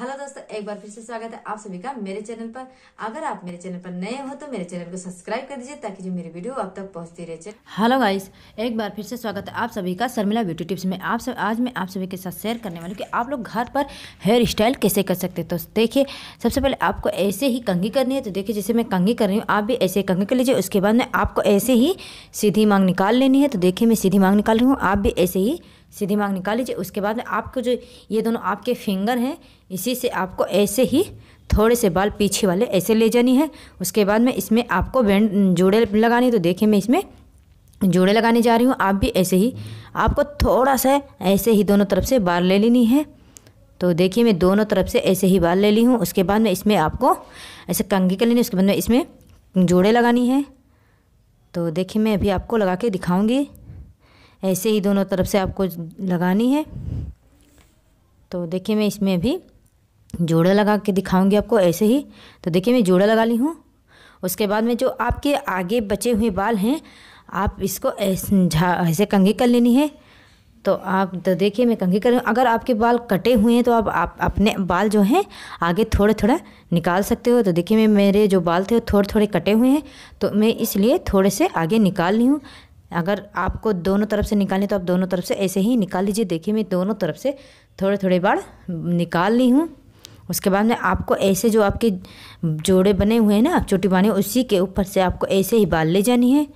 hello दोस्तों एक बार फिर से स्वागत है आप सभी का मेरे चैनल पर अगर आप मेरे चैनल पर नए हो तो मेरे चैनल को सब्सक्राइब कर दीजिए ताकि जो मेरी वीडियो आप तक पहुंचती रहे हेलो गाइस एक बार फिर से स्वागत है आप सभी का शर्मिला ब्यूटी टिप्स में आप सब आज मैं आप सभी के साथ शेयर करने वाली कि आप लोग घर पर हेयर स्टाइल कैसे कर सकते तो देखिए सबसे पहले आपको ऐसे ही कंघी करनी है तो देखिए जैसे मैं कंघी कर रही हूँ आप भी ऐसे कंघी कर लीजिए उसके बाद में आपको ऐसे ही सीधी मांग निकाल लेनी है तो देखिए मैं सीधी मांग निकाल रही हूँ आप भी ऐसे ही सीधी मांग निकाल लीजिए उसके बाद में आपको जो ये दोनों आपके फिंगर हैं इसी से आपको ऐसे ही थोड़े से बाल पीछे वाले ऐसे ले जानी है उसके बाद में इसमें आपको बैंड जोड़े लगानी तो देखिए मैं इसमें जोड़े लगाने जा रही हूँ आप भी ऐसे ही आपको थोड़ा सा ऐसे ही दोनों तरफ से बाल ले लेनी है तो देखिए मैं दोनों तरफ से ऐसे ही बाल ले ली हूँ उसके बाद में इसमें आपको ऐसे कंघी कर लेनी उसके बाद में इसमें जोड़े लगानी है तो देखिए मैं अभी आपको लगा के दिखाऊँगी ऐसे ही दोनों तरफ से आपको लगानी है तो देखिए मैं इसमें भी जोड़ा लगा के दिखाऊंगी आपको ऐसे ही तो देखिए मैं जोड़ा लगा ली हूँ उसके बाद में जो आपके आगे बचे हुए बाल हैं आप इसको ऐसे झा ऐसे कंघी कर लेनी है तो आप तो देखिए मैं कंघी कर अगर आपके बाल कटे हुए हैं तो आप, आप अपने बाल जो हैं आगे थोड़ा थोड़ा निकाल सकते हो तो देखिए मैं मेरे जो बाल थे वो थोड़े थोड़े कटे हुए हैं तो मैं इसलिए थोड़े से आगे निकाल ली हूँ अगर आपको दोनों तरफ से निकालनी तो आप दोनों तरफ से ऐसे ही निकाल लीजिए देखिए मैं दोनों तरफ से थोड़े थोड़े बार निकाल ली हूँ उसके बाद में आपको ऐसे जो आपके जोड़े बने हुए हैं ना आप चोटी बने उसी के ऊपर से आपको ऐसे ही बाल ले जानी है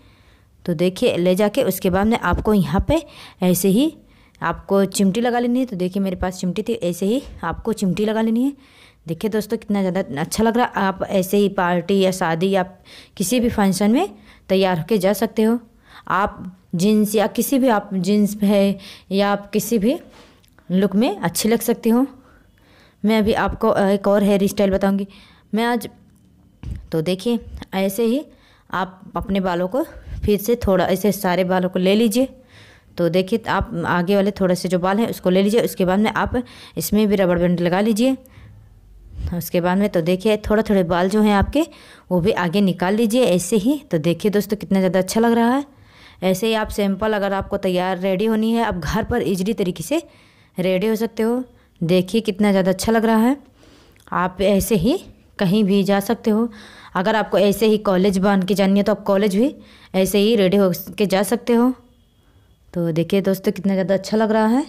तो देखिए ले जाके उसके बाद में आपको यहाँ पे ऐसे ही आपको चिमटी लगा लेनी है तो देखिए मेरे पास चिमटी थी ऐसे ही आपको चिमटी लगा लेनी है देखिए दोस्तों कितना ज़्यादा अच्छा लग रहा आप ऐसे ही पार्टी या शादी या किसी भी फंक्शन में तैयार होकर जा सकते हो आप जीन्स या किसी भी आप जीन्स है या आप किसी भी लुक में अच्छी लग सकती हो मैं अभी आपको एक और हेयर स्टाइल बताऊँगी मैं आज तो देखिए ऐसे ही आप अपने बालों को फिर से थोड़ा ऐसे सारे बालों को ले लीजिए तो देखिए आप आगे वाले थोड़े से जो बाल हैं उसको ले लीजिए उसके बाद में आप इसमें भी रबड़ बैंड लगा लीजिए उसके बाद में तो देखिए थोड़ा थोड़े बाल जो हैं आपके वो भी आगे निकाल लीजिए ऐसे ही तो देखिए दोस्तों कितना ज़्यादा अच्छा लग रहा है ऐसे ही आप सैंपल अगर आपको तैयार रेडी होनी है आप घर पर इजली तरीके से रेडी हो सकते हो देखिए कितना ज़्यादा अच्छा लग रहा है आप ऐसे ही कहीं भी जा सकते हो अगर आपको ऐसे ही कॉलेज बन के जानी है तो आप कॉलेज भी ऐसे ही रेडी हो के जा सकते हो तो देखिए दोस्तों कितना ज़्यादा अच्छा लग रहा है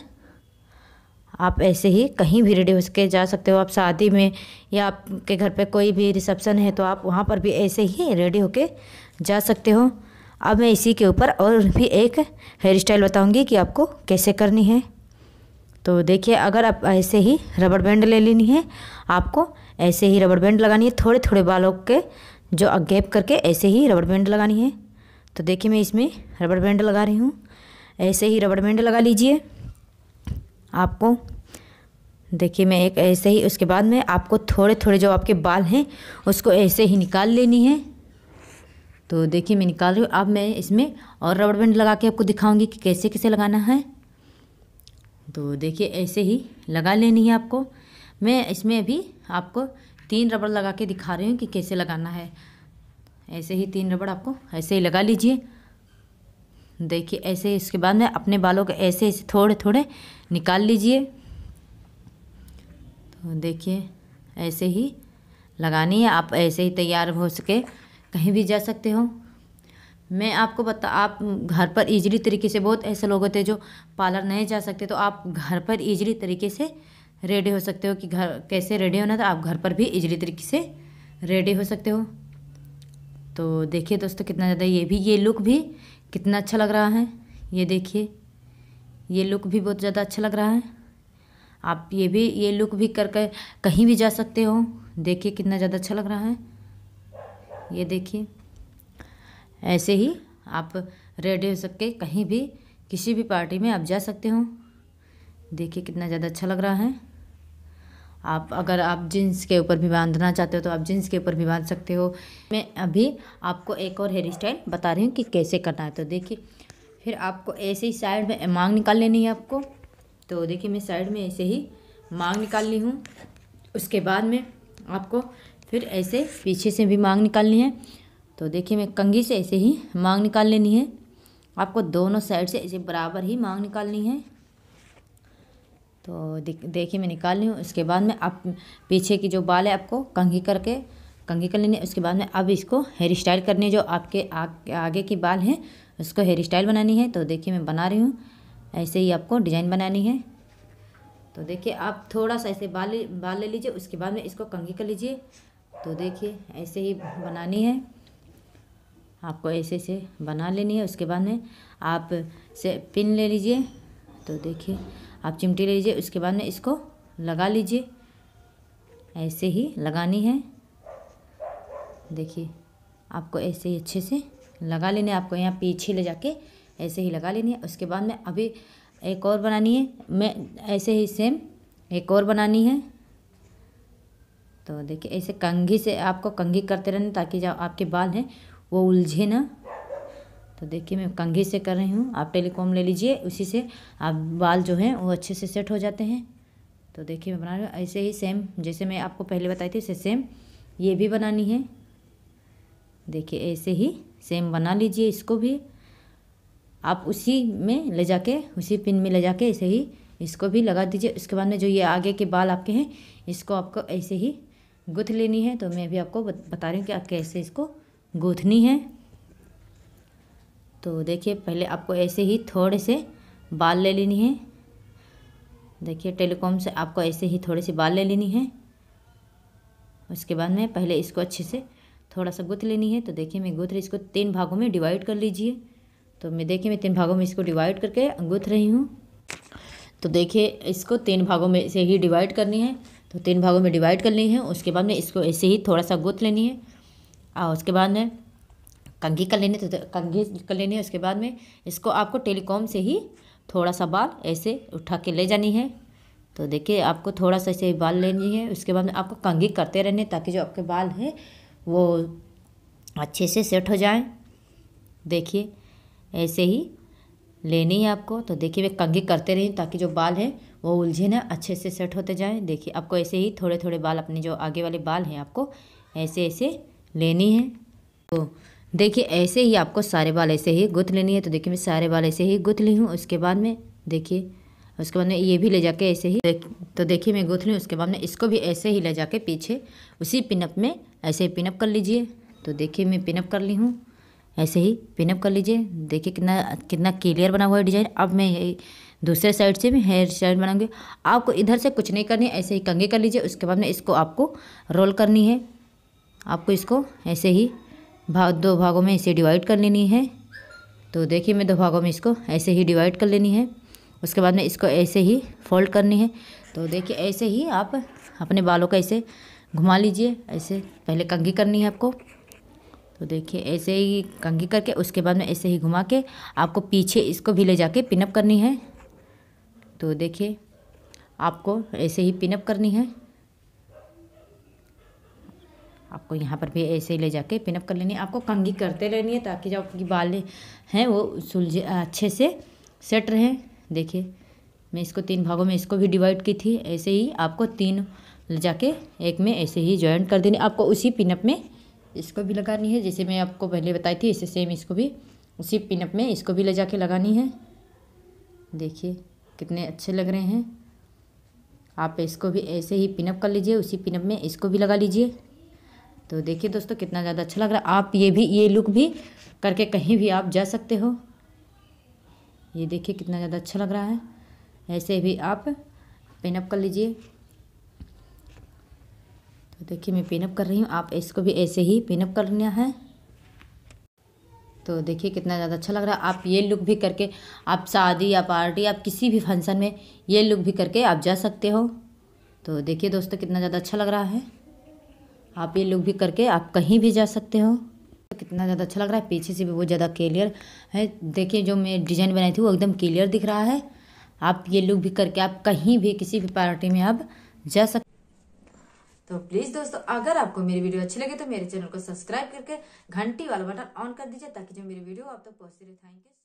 आप ऐसे ही कहीं भी रेडी हो के जा सकते हो आप शादी में या आपके घर पे कोई भी रिसेप्शन है तो आप वहाँ पर भी ऐसे ही रेडी होके जा सकते हो अब मैं इसी के ऊपर और भी एक हेयर स्टाइल बताऊँगी कि आपको कैसे करनी है तो देखिए अगर आप ऐसे ही रबड़ बैंड ले लेनी है आपको ऐसे ही रबड़ बैंड लगानी है थोड़े थोड़े बालों के जो गैप करके ऐसे ही रबड़ बैंड लगानी है तो देखिए मैं इसमें रबड़ बैंड लगा रही हूँ ऐसे ही रबड़ बैंड लगा लीजिए आपको देखिए मैं एक ऐसे ही उसके बाद में आपको थोड़े थोड़े जो आपके बाल हैं उसको ऐसे ही निकाल लेनी है तो देखिए मैं निकाल रही हूँ अब मैं इसमें और रबड़ बैंड लगा के आपको दिखाऊंगी कि कैसे कैसे लगाना है तो देखिए ऐसे ही लगा लेनी है आपको मैं इसमें अभी आपको तीन रबड़ लगा के दिखा रही हूँ कि कैसे लगाना है ऐसे ही तीन रबड़ आपको ऐसे ही लगा लीजिए देखिए ऐसे इसके बाद में अपने बालों को ऐसे ऐसे थोड़े थोड़े निकाल लीजिए तो देखिए ऐसे ही लगानी है आप ऐसे ही तैयार हो सके कहीं भी जा सकते हो मैं आपको बता आप घर पर इजीली तरीके से बहुत ऐसे लोग होते हैं जो पार्लर नहीं जा सकते तो आप घर पर इजीली तरीके से रेडी हो सकते हो कि घर कैसे रेडी होना था तो आप घर पर भी इजीली तरीके से रेडी हो सकते हो तो देखिए दोस्तों कितना ज़्यादा ये भी ये लुक भी कितना अच्छा लग रहा है ये देखिए ये लुक भी बहुत ज़्यादा अच्छा लग रहा है आप ये भी ये लुक भी करके कहीं भी जा सकते हो देखिए कितना ज़्यादा अच्छा लग रहा है ये देखिए ऐसे ही आप रेडी हो सकते कहीं भी किसी भी पार्टी में आप जा सकते हो देखिए कितना ज़्यादा अच्छा लग रहा है आप अगर आप जीन्स के ऊपर भी बांधना चाहते हो तो आप जीन्स के ऊपर भी बांध सकते हो मैं अभी आपको एक और हेयर स्टाइल बता रही हूँ कि कैसे करना है तो देखिए फिर आपको ऐसे ही साइड में मांग निकाल लेनी है आपको तो देखिए मैं साइड में ऐसे ही मांग निकाल ली हूँ उसके बाद में आपको फिर ऐसे पीछे से भी मांग निकालनी है तो देखिए मैं कंघी से ऐसे ही मांग निकाल लेनी है आपको दोनों साइड से ऐसे बराबर ही मांग निकालनी है तो देखिए मैं निकाल ली हूँ उसके बाद में आप पीछे की जो बाल है आपको कंघी करके कंघी कर लेनी है उसके बाद में अब इसको हेयर स्टाइल करनी है जो आपके आ, आगे की बाल है उसको हेयर स्टाइल बनानी है तो देखिए मैं बना रही हूँ ऐसे ही आपको डिज़ाइन बनानी है तो देखिए आप थोड़ा सा ऐसे बाल बाल ले लीजिए उसके बाद में इसको कंघी कर लीजिए तो देखिए ऐसे ही बनानी है आपको ऐसे ऐसे बना लेनी है उसके बाद में आप से पिन ले लीजिए तो देखिए आप चिमटी ले लीजिए उसके बाद में इसको लगा लीजिए ऐसे ही लगानी है देखिए आपको ऐसे ही अच्छे से लगा है आपको यहाँ पीछे ले जाके ऐसे ही लगा लेनी है उसके बाद में अभी एक और बनानी है मैं ऐसे ही सेम एक और बनानी है तो देखिए ऐसे कंघी से आपको कंघी करते रहने ताकि जो आपके बाल हैं वो उलझे ना तो देखिए मैं कंघी से कर रही हूँ आप टेलीकॉम ले लीजिए उसी से आप बाल जो हैं वो अच्छे से सेट हो जाते हैं तो देखिए मैं बना रही हूँ ऐसे ही सेम जैसे मैं आपको पहले बताई थी इससे सेम ये भी बनानी है देखिए ऐसे ही सेम बना लीजिए इसको भी आप उसी में ले जाके उसी पिन में ले जाके ऐसे ही इसको भी लगा दीजिए उसके बाद में जो ये आगे के बाल आपके हैं इसको आपको ऐसे ही गूँथ लेनी है तो मैं भी आपको बता रही हूँ कि आप कैसे इसको गूथनी है तो देखिए पहले आपको ऐसे ही थोड़े से बाल ले लेनी है देखिए टेलीकॉम से आपको ऐसे ही थोड़े से बाल ले लेनी है उसके बाद में पहले इसको अच्छे से थोड़ा सा गुथ लेनी है तो देखिए मैं गुथ रही इसको तीन भागों में डिवाइड कर लीजिए तो मैं देखिए मैं तीन भागों में इसको डिवाइड करके गुथ रही हूँ तो देखिए इसको तीन भागों में से ही डिवाइड करनी है तो तीन भागों में डिवाइड कर ली है उसके बाद में इसको ऐसे ही थोड़ा सा गुथ लेनी है और उसके बाद में कंघी कर लेनी तो कंघी कर लेनी है उसके बाद में इसको आपको टेलीकॉम से ही थोड़ा सा बाल ऐसे उठा के ले जानी है तो देखिए आपको थोड़ा सा ऐसे बाल लेनी है उसके बाद में आपको कंघी करते रहने ताकि जो आपके बाल हैं वो अच्छे से सेट हो जाए देखिए ऐसे ही लेनी है आपको तो देखिए मैं कंघी करते रहें ताकि जो बाल हैं वो उलझे ना अच्छे से सेट होते जाएँ देखिए आपको ऐसे ही थोड़े थोड़े बाल अपने जो आगे वाले बाल हैं आपको ऐसे ऐसे लेनी है तो देखिए ऐसे ही आपको सारे बाल ऐसे ही गुथ लेनी है तो देखिए मैं सारे बाल ऐसे ही गुथ ली हूँ उसके बाद में देखिए उसके बाद में ये भी ले जाके ऐसे ही देख, तो देखिए मैं गुथ ली उसके बाद में इसको भी ऐसे ही ले जाके पीछे उसी पिनअप में ऐसे ही पिनअप कर लीजिए तो देखिए मैं पिनअप कर ली हूँ ऐसे ही पिनअप कर लीजिए देखिए कितना कितना क्लियर बना हुआ है डिज़ाइन अब मैं यही दूसरे साइड से भी हेयर स्टाइल बनाऊंगी आपको इधर से कुछ नहीं करनी ऐसे ही कंगे कर लीजिए उसके बाद में इसको आपको रोल करनी है आपको इसको ऐसे ही भाग दो भागों में इसे डिवाइड कर लेनी है तो देखिए मैं दो भागों में इसको ऐसे ही डिवाइड कर लेनी है उसके बाद में इसको ऐसे ही फोल्ड करनी है तो देखिए ऐसे ही आप अपने बालों को ऐसे घुमा लीजिए ऐसे पहले कंगी करनी है आपको तो देखिए ऐसे ही कंगी करके उसके बाद में ऐसे ही घुमा के आपको पीछे इसको भी ले जाके पिनअप करनी है तो देखिए आपको ऐसे ही पिनअप करनी है आपको यहाँ पर भी ऐसे ही ले जाके पिनअप कर लेनी है आपको कंघी करते रहनी है ताकि जो आपकी बाल हैं वो सुलझे अच्छे से सेट रहें देखिए मैं इसको तीन भागों में इसको भी डिवाइड की थी ऐसे ही आपको तीन ले जाके एक में ऐसे ही ज्वाइंट कर देनी आपको उसी पिनअप में इसको भी लगानी है जैसे मैं आपको पहले बताई थी ऐसे सेम इसको भी उसी पिनअप में इसको भी ले जाके लगानी है देखिए कितने अच्छे लग रहे हैं आप इसको भी ऐसे ही पिनअप कर लीजिए उसी पिनअप में इसको भी लगा लीजिए तो देखिए दोस्तों कितना ज़्यादा अच्छा लग रहा है आप ये भी ये लुक भी करके कहीं भी आप जा सकते हो ये देखिए कितना ज़्यादा अच्छा लग रहा है ऐसे भी आप पिनअप कर लीजिए तो देखिए मैं पिनअप कर रही हूँ आप इसको भी ऐसे ही पिनअप करना है तो देखिए कितना ज़्यादा अच्छा लग रहा है आप ये लुक भी करके आप शादी या पार्टी आप किसी भी फंक्शन में ये लुक भी करके आप जा सकते हो तो देखिए दोस्तों कितना ज़्यादा अच्छा लग रहा है आप ये लुक भी करके आप कहीं भी जा सकते हो तो कितना ज़्यादा अच्छा लग रहा है पीछे से भी बहुत ज़्यादा क्लियर है देखिए जो मैं डिज़ाइन बनाई थी वो एकदम क्लियर दिख रहा है आप ये लुक भी करके आप कहीं भी किसी भी पार्टी में आप जा सकते तो प्लीज दोस्तों अगर आपको मेरी वीडियो अच्छी लगे तो मेरे चैनल को सब्सक्राइब करके घंटी वाला बटन ऑन कर दीजिए ताकि जो मेरी वीडियो आप तक तो पहुंचती रहे थैंक यू